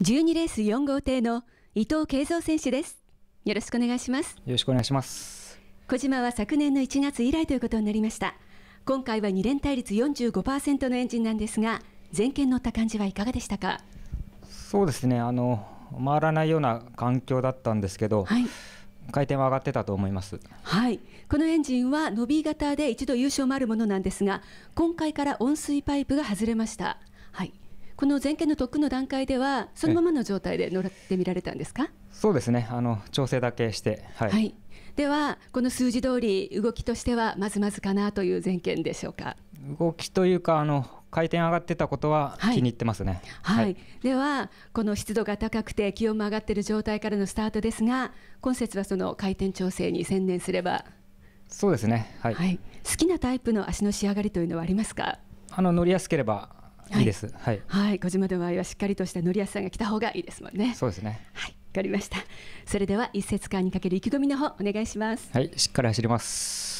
12レース4号艇の伊藤慶三選手ですよろしくお願いしますよろしくお願いします小島は昨年の1月以来ということになりました今回は2連対率45%のエンジンなんですが全見乗った感じはいかがでしたかそうですねあの回らないような環境だったんですけど、はい、回転は上がってたと思いますはいこのエンジンは伸び型で一度優勝もあるものなんですが今回から温水パイプが外れましたはいこの前件の特訓の段階では、そのままの状態で乗ってみられたんですかそうですねあの、調整だけして、はい、はい、では、この数字通り、動きとしてはまずまずかなという前件でしょうか。動きというかあの回転上がってたことは気に入ってますね、はい、はい、ではこの湿度が高くて気温も上がっている状態からのスタートですが今節はその回転調整に専念すればそうですね、はい、はい、好きなタイプの足の仕上がりというのはありますかあの乗りやすければいいです。はい。はい、小島の場合はしっかりとした乗りやすさが来た方がいいですもんね。そうですね。はい、わかりました。それでは一節間にかける意気込みの方お願いします。はい、しっかり走ります。